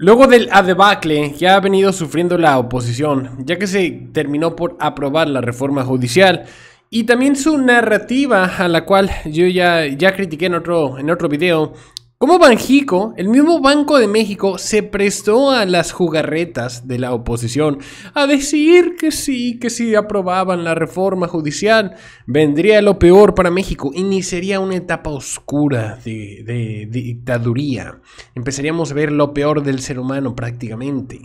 Luego del adebacle que ha venido sufriendo la oposición, ya que se terminó por aprobar la reforma judicial y también su narrativa, a la cual yo ya, ya critiqué en otro, en otro video, como Banjico, el mismo Banco de México, se prestó a las jugarretas de la oposición a decir que sí, que si aprobaban la reforma judicial, vendría lo peor para México, iniciaría una etapa oscura de, de dictaduría, empezaríamos a ver lo peor del ser humano prácticamente,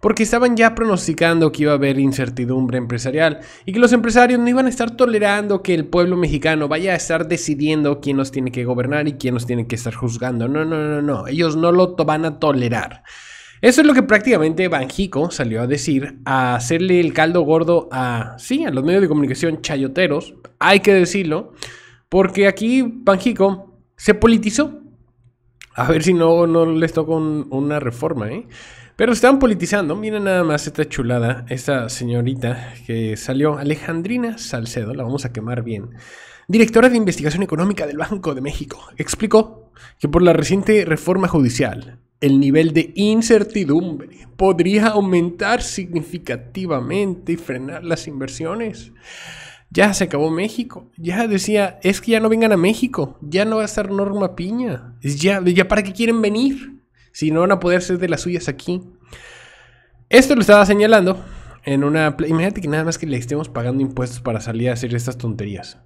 porque estaban ya pronosticando que iba a haber incertidumbre empresarial y que los empresarios no iban a estar tolerando que el pueblo mexicano vaya a estar decidiendo quién nos tiene que gobernar y quién nos tiene que estar juzgando no, no, no, no. Ellos no lo van a tolerar. Eso es lo que prácticamente Banjico salió a decir, a hacerle el caldo gordo a, sí, a los medios de comunicación chayoteros, hay que decirlo, porque aquí Banjico se politizó. A ver si no, no les toca una reforma, ¿eh? Pero están politizando. Miren nada más esta chulada, esta señorita que salió, Alejandrina Salcedo, la vamos a quemar bien directora de investigación económica del Banco de México, explicó que por la reciente reforma judicial, el nivel de incertidumbre podría aumentar significativamente y frenar las inversiones. Ya se acabó México. Ya decía, es que ya no vengan a México. Ya no va a estar Norma Piña. Ya, ya para qué quieren venir. Si no van a poder ser de las suyas aquí. Esto lo estaba señalando en una... Imagínate que nada más que le estemos pagando impuestos para salir a hacer estas tonterías.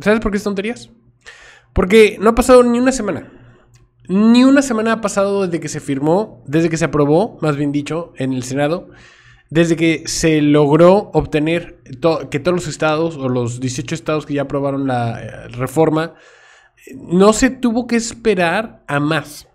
¿Sabes por qué es tonterías? Porque no ha pasado ni una semana. Ni una semana ha pasado desde que se firmó, desde que se aprobó, más bien dicho, en el Senado, desde que se logró obtener que todos los estados o los 18 estados que ya aprobaron la eh, reforma, no se tuvo que esperar a más.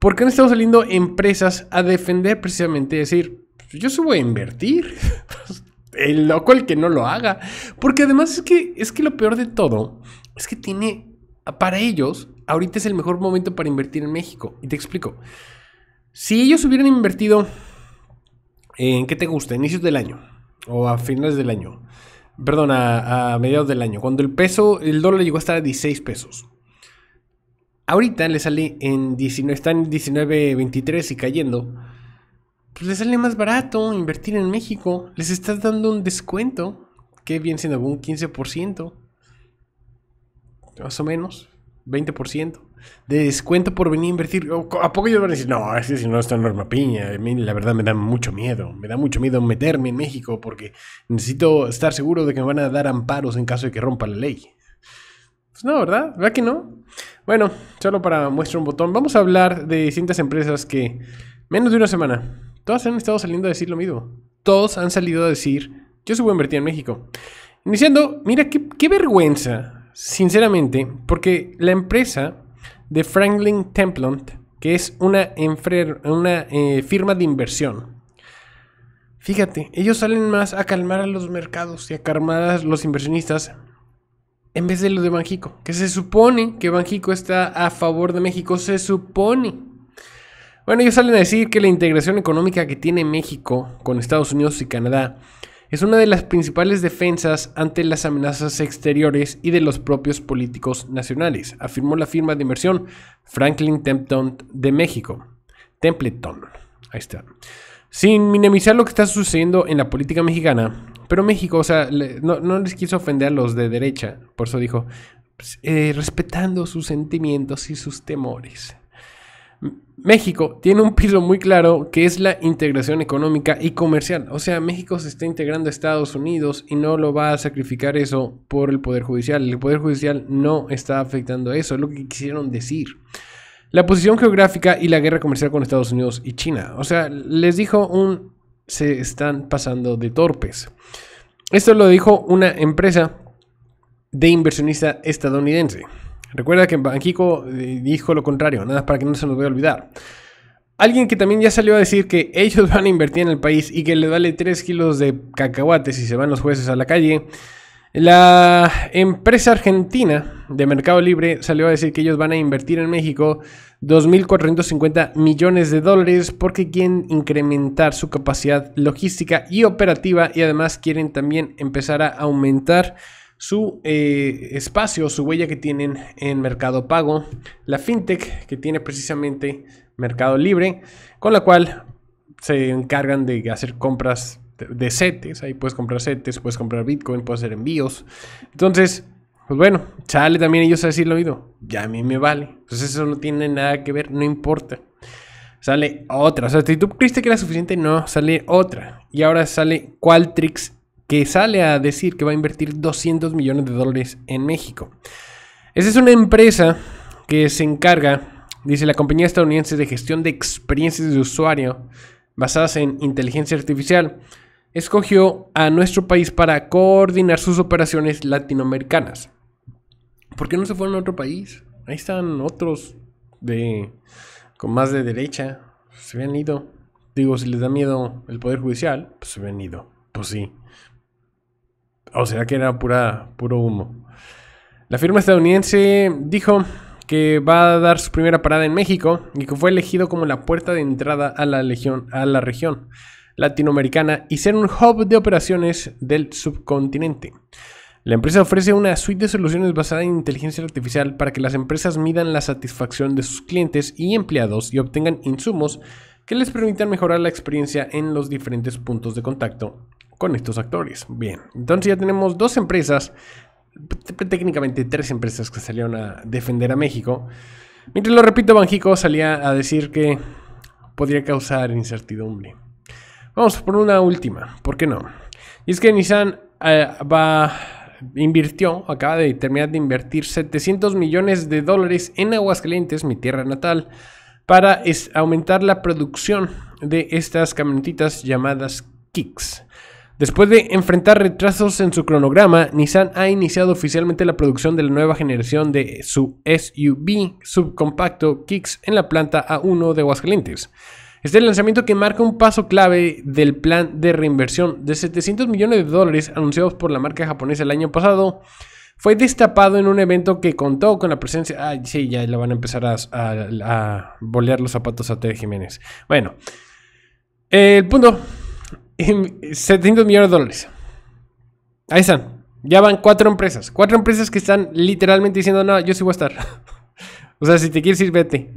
Porque no estado saliendo empresas a defender precisamente, decir, pues yo se voy a invertir. el loco el que no lo haga. Porque además es que, es que lo peor de todo es que tiene, para ellos, ahorita es el mejor momento para invertir en México. Y te explico. Si ellos hubieran invertido en, ¿qué te gusta? Inicios del año o a finales del año. Perdón, a, mediados del año. Cuando el peso, el dólar llegó a estar a 16 pesos. Ahorita le sale en 19, están en 19.23 y cayendo pues les sale más barato invertir en México. Les estás dando un descuento, que bien siendo un 15%, más o menos, 20% de descuento por venir a invertir. ¿A poco ellos van a decir, no, es si no está Norma Piña? A mí, la verdad me da mucho miedo. Me da mucho miedo meterme en México porque necesito estar seguro de que me van a dar amparos en caso de que rompa la ley. Pues no, ¿verdad? ¿Verdad que no? Bueno, solo para muestra un botón, vamos a hablar de distintas empresas que menos de una semana todos han estado saliendo a decir lo mismo. Todos han salido a decir, yo se voy invertir en México. Iniciando, mira, qué, vergüenza, sinceramente, porque la empresa de Franklin Templeton, que es una, una eh, firma de inversión, Fíjate, ellos salen más a calmar a los mercados y a calmar a los inversionistas en vez de lo de Banjico. Que se supone que Banjico está a favor de México, se supone. Bueno, ellos salen a decir que la integración económica que tiene México con Estados Unidos y Canadá es una de las principales defensas ante las amenazas exteriores y de los propios políticos nacionales, afirmó la firma de inversión Franklin Templeton de México. Templeton, ahí está. Sin minimizar lo que está sucediendo en la política mexicana, pero México, o sea, no, les quiso ofender a los de derecha, por eso dijo, pues, eh, respetando sus sentimientos y sus temores. México tiene un piso muy claro que es la integración económica y comercial. O sea, México se está integrando a Estados Unidos y no lo va a sacrificar eso por el Poder Judicial. El Poder Judicial no está afectando eso, es lo que quisieron decir. La posición geográfica y la guerra comercial con Estados Unidos y China. O sea, les dijo un... se están pasando de torpes. Esto lo dijo una empresa de inversionista estadounidense. Recuerda que Banquico eh, dijo lo contrario, nada para que no se nos vaya a olvidar. Alguien que también ya salió a decir que ellos van a invertir en el país y que le vale 3 kilos de cacahuates si se van los jueces a la calle. La empresa argentina de Mercado Libre salió a decir que ellos van a invertir en México 2.450 millones de dólares porque quieren incrementar su capacidad logística y operativa y además quieren también empezar a aumentar su eh, espacio, su huella que tienen en Mercado Pago, la fintech que tiene precisamente Mercado Libre, con la cual se encargan de hacer compras de setes, ahí puedes comprar setes, puedes comprar Bitcoin, puedes hacer envíos. Entonces, pues bueno, sale también ellos a lo oído, ya a mí me vale. entonces pues eso no tiene nada que ver, no importa. Sale otra, o sea, si tú creíste que era suficiente, no, sale otra. Y ahora sale Qualtrics que sale a decir que va a invertir 200 millones de dólares en México. Esa es una empresa que se encarga, dice la compañía estadounidense de gestión de experiencias de usuario basadas en inteligencia artificial, escogió a nuestro país para coordinar sus operaciones latinoamericanas. ¿Por qué no se fueron a otro país? Ahí están otros de con más de derecha. Se habían ido. Digo, si les da miedo el poder judicial, pues se habían ido. Pues sí. ¿O sea que era pura, puro humo? La firma estadounidense dijo que va a dar su primera parada en México y que fue elegido como la puerta de entrada a la, a la región latinoamericana y ser un hub de operaciones del subcontinente. La empresa ofrece una suite de soluciones basada en inteligencia artificial para que las empresas midan la satisfacción de sus clientes y empleados y obtengan insumos que les permitan mejorar la experiencia en los diferentes puntos de contacto con estos actores. Bien, entonces ya tenemos dos empresas, técnicamente tres empresas que salieron a defender a México. Mientras lo repito, Banjico salía a decir que podría causar incertidumbre. Vamos por una última, ¿por qué no? Y es que Nissan eh, va, invirtió, acaba de terminar de invertir 700 millones de dólares en Aguascalientes, mi tierra natal, para aumentar la producción de estas camionetitas llamadas Kicks. Después de enfrentar retrasos en su cronograma, Nissan ha iniciado oficialmente la producción de la nueva generación de su SUV subcompacto Kicks en la planta A1 de Aguascalientes. Este lanzamiento que marca un paso clave del plan de reinversión de 700 millones de dólares anunciados por la marca japonesa el año pasado fue destapado en un evento que contó con la presencia. Ay sí, ya la van a empezar a, bolear los zapatos a Ted Jiménez. Bueno, el punto 700 millones de dólares. Ahí están. Ya van cuatro empresas. Cuatro empresas que están literalmente diciendo, no, yo sí voy a estar. o sea, si te quieres ir, vete.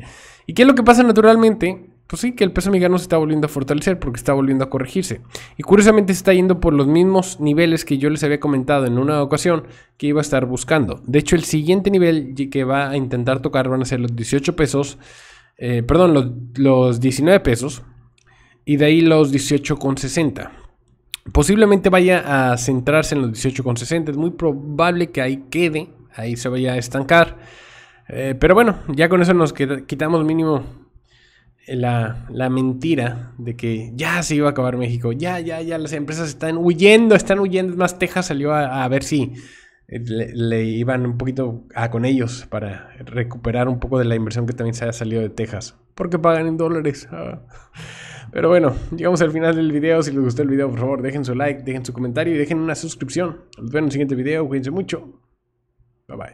¿Y qué es lo que pasa naturalmente? Pues sí, que el peso mexicano se está volviendo a fortalecer porque está volviendo a corregirse. Y curiosamente se está yendo por los mismos niveles que yo les había comentado en una ocasión que iba a estar buscando. De hecho, el siguiente nivel que va a intentar tocar van a ser los 18 pesos. Eh, perdón, los, los 19 pesos y de ahí los 18,60. Posiblemente vaya a centrarse en los 18,60. Es muy probable que ahí quede, ahí se vaya a estancar. Eh, pero bueno, ya con eso nos quitamos mínimo eh, la, mentira de que ya se iba a acabar México. Ya, ya, ya, las empresas están huyendo, están huyendo. Es más, Texas salió a, ver si eh, le, iban un poquito a ah, con ellos para recuperar un poco de la inversión que también se haya salido de Texas porque pagan en dólares. Ah. Pero bueno, llegamos al final del video. Si les gustó el video, por favor, dejen su like, dejen su comentario y dejen una suscripción. Nos vemos en el siguiente video. Cuídense mucho. Bye bye.